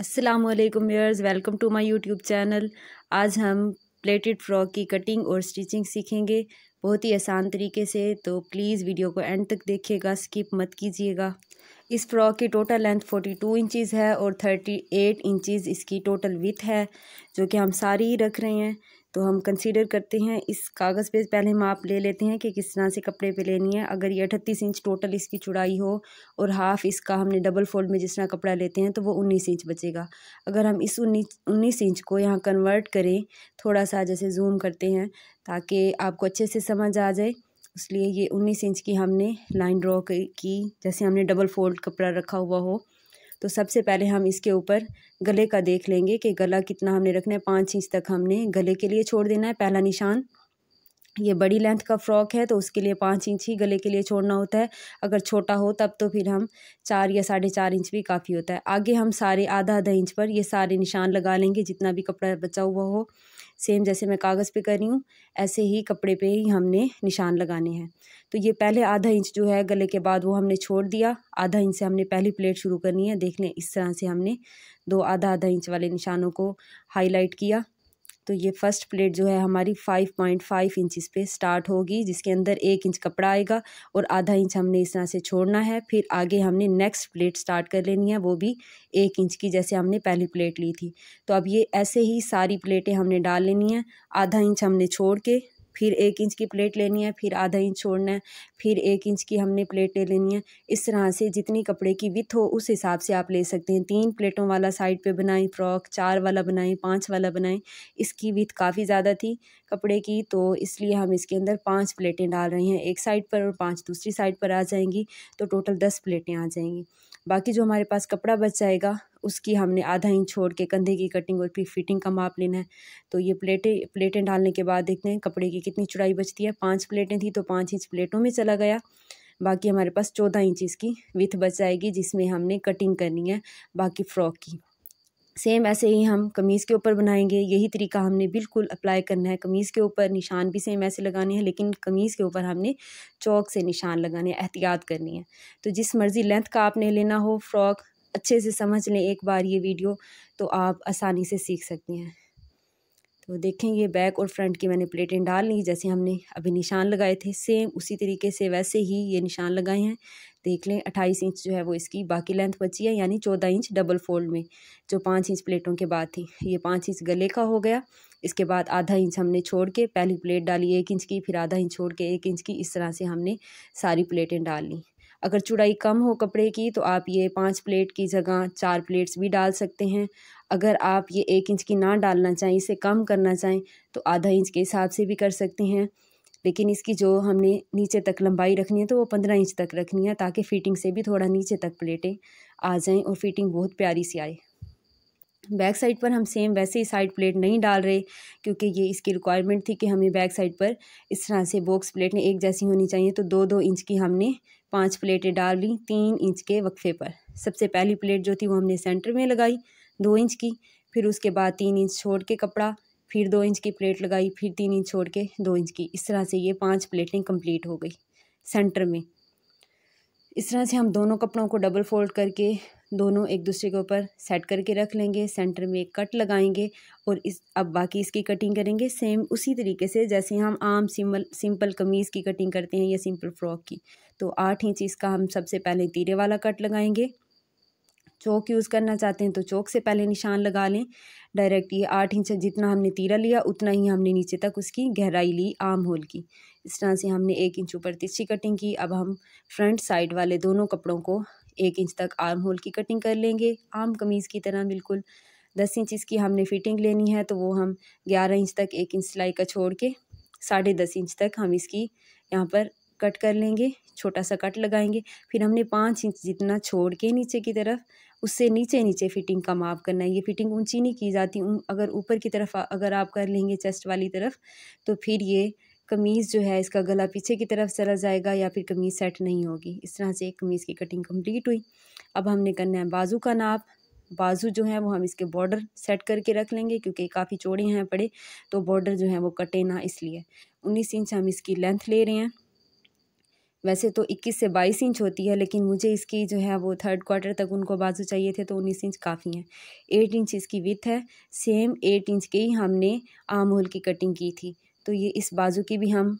असलम वालेकुम welcome to my YouTube channel आज हम प्लेटेड फ्रॉक की कटिंग और स्टिचिंग सीखेंगे बहुत ही आसान तरीके से तो प्लीज़ वीडियो को एंड तक देखिएगा स्किप मत कीजिएगा इस फ्रॉक की टोटल लेंथ 42 टू है और 38 इंचज़ इसकी टोटल विथ है जो कि हम सारी ही रख रहे हैं तो हम कंसीडर करते हैं इस कागज़ पे पहले माप ले लेते हैं कि किस तरह से कपड़े पे लेनी है अगर ये अठतीस इंच टोटल इसकी चुड़ाई हो और हाफ़ इसका हमने डबल फोल्ड में जिस तरह कपड़ा लेते हैं तो वो उन्नीस इंच बचेगा अगर हम इस उन्नीस उन्नीस इंच को यहाँ कन्वर्ट करें थोड़ा सा जैसे जूम करते हैं ताकि आपको अच्छे से समझ आ जाए इसलिए ये उन्नीस इंच की हमने लाइन ड्रॉ की जैसे हमने डबल फोल्ड कपड़ा रखा हुआ हो तो सबसे पहले हम इसके ऊपर गले का देख लेंगे कि गला कितना हमने रखना है पाँच इंच तक हमने गले के लिए छोड़ देना है पहला निशान ये बड़ी लेंथ का फ्रॉक है तो उसके लिए पाँच इंच ही गले के लिए छोड़ना होता है अगर छोटा हो तब तो फिर हम चार या साढ़े चार इंच भी काफ़ी होता है आगे हम सारे आधा आधा इंच पर ये सारे निशान लगा लेंगे जितना भी कपड़ा बचा हुआ हो सेम जैसे मैं कागज़ पे कर रही हूँ ऐसे ही कपड़े पे ही हमने निशान लगाने हैं तो ये पहले आधा इंच जो है गले के बाद वो हमने छोड़ दिया आधा इंच से हमने पहली प्लेट शुरू करनी है देख लें इस तरह से हमने दो आधा आधा इंच वाले निशानों को हाईलाइट किया तो ये फर्स्ट प्लेट जो है हमारी फाइव पॉइंट फाइव इंचज़ पे स्टार्ट होगी जिसके अंदर एक इंच कपड़ा आएगा और आधा इंच हमने इस तरह से छोड़ना है फिर आगे हमने नेक्स्ट प्लेट स्टार्ट कर लेनी है वो भी एक इंच की जैसे हमने पहली प्लेट ली थी तो अब ये ऐसे ही सारी प्लेटें हमने डाल लेनी है आधा इंच हमने छोड़ के फिर एक इंच की प्लेट लेनी है फिर आधा इंच छोड़ना है फिर एक इंच की हमने प्लेट ले लेनी है इस तरह से जितनी कपड़े की विथ हो उस हिसाब से आप ले सकते हैं तीन प्लेटों वाला साइड पे बनाएं फ्रॉक चार वाला बनाएं पांच वाला बनाएं इसकी विथ काफ़ी ज़्यादा थी कपड़े की तो इसलिए हम इसके अंदर पाँच प्लेटें डाल रहे हैं एक साइड पर और पाँच दूसरी साइड पर आ जाएंगी तो टोटल दस प्लेटें आ जाएंगी बाकी जो हमारे पास कपड़ा बच जाएगा उसकी हमने आधा इंच छोड़ के कंधे की कटिंग और फिर फिटिंग का माप लेना है तो ये प्लेटें प्लेटें डालने के बाद देखते हैं कपड़े की कितनी चौड़ाई बचती है पाँच प्लेटें थी तो पाँच इंच प्लेटों में चला गया बाकी हमारे पास चौदह इंच की विथ बच जाएगी जिसमें हमने कटिंग करनी है बाकी फ्रॉक की सेम ऐसे ही हम कमीज़ के ऊपर बनाएंगे यही तरीका हमने बिल्कुल अप्लाई करना है कमीज़ के ऊपर निशान भी सेम ऐसे लगाने हैं लेकिन कमीज़ के ऊपर हमने चौक से निशान लगाने एहतियात करनी है तो जिस मर्ज़ी लेंथ का आपने लेना हो फ्रॉक अच्छे से समझ लें एक बार ये वीडियो तो आप आसानी से सीख सकती हैं तो देखेंगे बैक और फ्रंट की मैंने प्लेटें डाल ली जैसे हमने अभी निशान लगाए थे सेम उसी तरीके से वैसे ही ये निशान लगाए हैं देख लें अट्ठाईस इंच जो है वो इसकी बाकी लेंथ बची है यानी चौदह इंच डबल फोल्ड में जो पाँच इंच प्लेटों के बाद थी ये पाँच इंच गले का हो गया इसके बाद आधा इंच हमने छोड़ के पहली प्लेट डाली एक इंच की फिर आधा इंच छोड़ के एक इंच की इस तरह से हमने सारी प्लेटें डाल ली अगर चुड़ाई कम हो कपड़े की तो आप ये पाँच प्लेट की जगह चार प्लेट्स भी डाल सकते हैं अगर आप ये एक इंच की ना डालना चाहें इसे कम करना चाहें तो आधा इंच के हिसाब से भी कर सकते हैं लेकिन इसकी जो हमने नीचे तक लंबाई रखनी है तो वो पंद्रह इंच तक रखनी है ताकि फ़िटिंग से भी थोड़ा नीचे तक प्लेटें आ जाएं और फिटिंग बहुत प्यारी सी आए बैक साइड पर हम सेम वैसे ही साइड प्लेट नहीं डाल रहे क्योंकि ये इसकी रिक्वायरमेंट थी कि हमें बैक साइड पर इस तरह से बॉक्स प्लेटें एक जैसी होनी चाहिए तो दो दो इंच की हमने पांच प्लेटें डाल ली तीन इंच के वक्फे पर सबसे पहली प्लेट जो थी वो हमने सेंटर में लगाई दो इंच की फिर उसके बाद तीन इंच छोड़ के कपड़ा फिर दो इंच की प्लेट लगाई फिर तीन इंच छोड़ के दो इंच की इस तरह से ये पांच प्लेटें कंप्लीट हो गई सेंटर में इस तरह से हम दोनों कपड़ों को डबल फोल्ड करके दोनों एक दूसरे के ऊपर सेट करके रख लेंगे सेंटर में एक कट लगाएंगे और इस अब बाकी इसकी कटिंग करेंगे सेम उसी तरीके से जैसे हम आम सिंपल सिंपल कमीज़ की कटिंग करते हैं या सिंपल फ्रॉक की तो आठ इंच इसका हम सबसे पहले तीरे वाला कट लगाएंगे चौक यूज़ करना चाहते हैं तो चौक से पहले निशान लगा लें डायरेक्ट ये आठ इंच जितना हमने तीरा लिया उतना ही हमने नीचे तक उसकी गहराई ली आम होल की इस तरह से हमने एक इंच ऊपर तिरछी कटिंग की अब हम फ्रंट साइड वाले दोनों कपड़ों को एक इंच तक आर्म होल की कटिंग कर लेंगे आम कमीज़ की तरह बिल्कुल दस इंच इसकी हमने फिटिंग लेनी है तो वो हम ग्यारह इंच तक एक इंच सिलाई का छोड़ के साढ़े दस इंच तक हम इसकी यहाँ पर कट कर लेंगे छोटा सा कट लगाएंगे फिर हमने पाँच इंच जितना छोड़ के नीचे की तरफ उससे नीचे नीचे फ़िटिंग का माप करना है ये फ़िटिंग ऊंची नहीं की जाती अगर ऊपर की तरफ अगर आप कर लेंगे चेस्ट वाली तरफ तो फिर ये कमीज़ जो है इसका गला पीछे की तरफ चला जाएगा या फिर कमीज़ सेट नहीं होगी इस तरह से एक कमीज़ की कटिंग कम्प्लीट हुई अब हमने करना है बाजू का नाप बाजू जो है वो हम इसके बॉर्डर सेट करके रख लेंगे क्योंकि काफ़ी चौड़े हैं पड़े तो बॉर्डर जो है वो कटे ना इसलिए उन्नीस इंच हम इसकी लेंथ ले रहे हैं वैसे तो 21 से 22 इंच होती है लेकिन मुझे इसकी जो है वो थर्ड क्वार्टर तक उनको बाजू चाहिए थे तो 19 इंच काफ़ी है 8 इंच इसकी विथ है सेम 8 इंच के ही हमने आम होल की कटिंग की थी तो ये इस बाजू की भी हम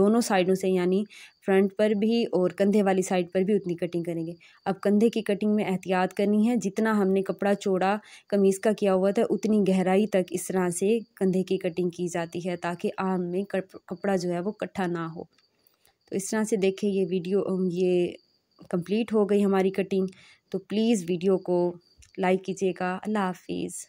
दोनों साइडों से यानी फ्रंट पर भी और कंधे वाली साइड पर भी उतनी कटिंग करेंगे अब कंधे की कटिंग में एहतियात करनी है जितना हमने कपड़ा चौड़ा कमीज़ का किया हुआ था उतनी गहराई तक इस तरह से कंधे की कटिंग की जाती है ताकि आम में कपड़ा जो है वो इकट्ठा ना हो तो इस तरह से देखें ये वीडियो ये कंप्लीट हो गई हमारी कटिंग तो प्लीज़ वीडियो को लाइक कीजिएगा अल्लाह हाफिज़